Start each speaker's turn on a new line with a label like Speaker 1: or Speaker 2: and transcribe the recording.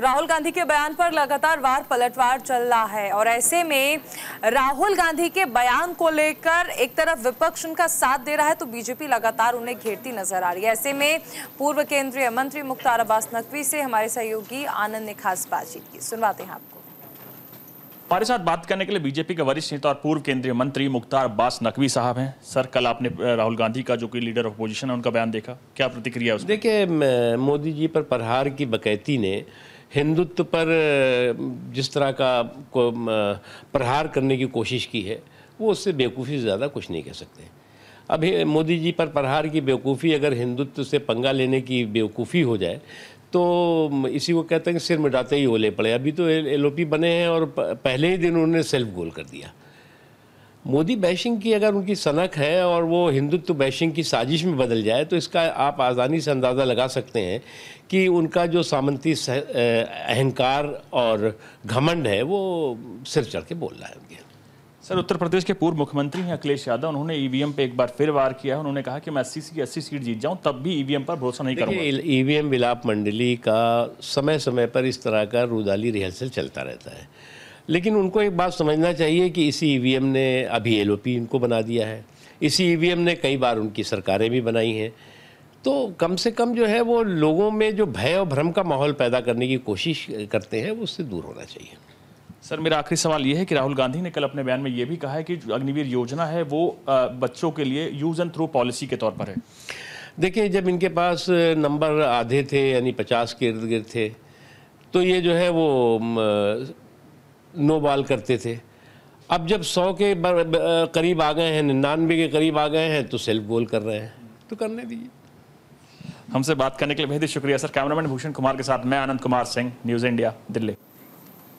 Speaker 1: राहुल गांधी के बयान पर लगातार वार पलटवार चल रहा है और ऐसे में राहुल गांधी के बयान को लेकर एक तरफ विपक्ष उनका साथ दे रहा है तो बीजेपी लगातार उन्हें घेरती नजर आ रही है ऐसे में पूर्व केंद्रीय मंत्री मुख्तार अब्बास नकवी से हमारे सहयोगी आनंद ने खास बातचीत की सुनवाते हैं आपको
Speaker 2: हमारे साथ बात करने के लिए बीजेपी के वरिष्ठ नेता और पूर्व केंद्रीय मंत्री मुख्तार अब्बास नकवी साहब हैं सर कल आपने राहुल गांधी का जो कि लीडर ऑफ अपोजिशन है उनका बयान देखा क्या प्रतिक्रिया देखिए मोदी जी पर प्रहार की बकैती ने
Speaker 3: हिंदुत्व पर जिस तरह का को प्रहार करने की कोशिश की है वो उससे बेवकूफ़ी से ज़्यादा कुछ नहीं कह सकते अभी मोदी जी पर प्रहार की बेवकूफ़ी अगर हिंदुत्व से पंगा लेने की बेवकूफ़ी हो जाए तो इसी को कहते हैं कि सिर मिटाते ही ओले पड़े अभी तो एल बने हैं और पहले ही दिन उन्होंने सेल्फ गोल कर दिया मोदी बैशिंग की अगर उनकी सनक है और वो हिंदुत्व बैशिंग की साजिश में बदल जाए तो इसका आप आसानी से अंदाज़ा लगा सकते हैं कि उनका जो सामंती
Speaker 2: अहंकार और घमंड है वो सिर चढ़ के बोल रहा है उनके सर उत्तर प्रदेश के पूर्व मुख्यमंत्री हैं अखिलेश यादव उन्होंने ईवीएम e पे एक बार फिर वार किया है उन्होंने कहा कि मैं अस्सी की अस्सी सीट जीत जाऊं तब भी ईवीएम e पर भरोसा नहीं करूंगा
Speaker 3: ईवीएम e विलाप मंडली का समय समय पर इस तरह का रुदाली रिहर्सल चलता रहता है लेकिन उनको एक बात समझना चाहिए कि इसी ई e ने अभी एल इनको बना दिया है इसी ई e ने कई बार उनकी सरकारें भी बनाई हैं तो कम से कम जो है वो लोगों में जो भय और भ्रम का माहौल पैदा करने की
Speaker 2: कोशिश करते हैं वो उससे दूर होना चाहिए सर मेरा आखिरी सवाल ये है कि राहुल गांधी ने कल अपने बयान में ये भी कहा है कि अग्निवीर योजना है वो बच्चों के लिए यूज़ एंड थ्रू पॉलिसी के तौर पर है देखिए जब इनके पास नंबर आधे थे यानी पचास के इर्द गिर्द थे
Speaker 3: तो ये जो है वो नो बॉल करते थे अब जब
Speaker 2: सौ के करीब आ गए हैं निन्यानवे के करीब आ गए हैं तो सेल्फ गोल कर रहे हैं
Speaker 3: तो करने
Speaker 1: दीजिए
Speaker 2: हमसे बात करने के लिए बेहद शुक्रिया सर कैमरामैन भूषण कुमार के साथ मैं आनंद कुमार सिंह न्यूज़ इंडिया दिल्ली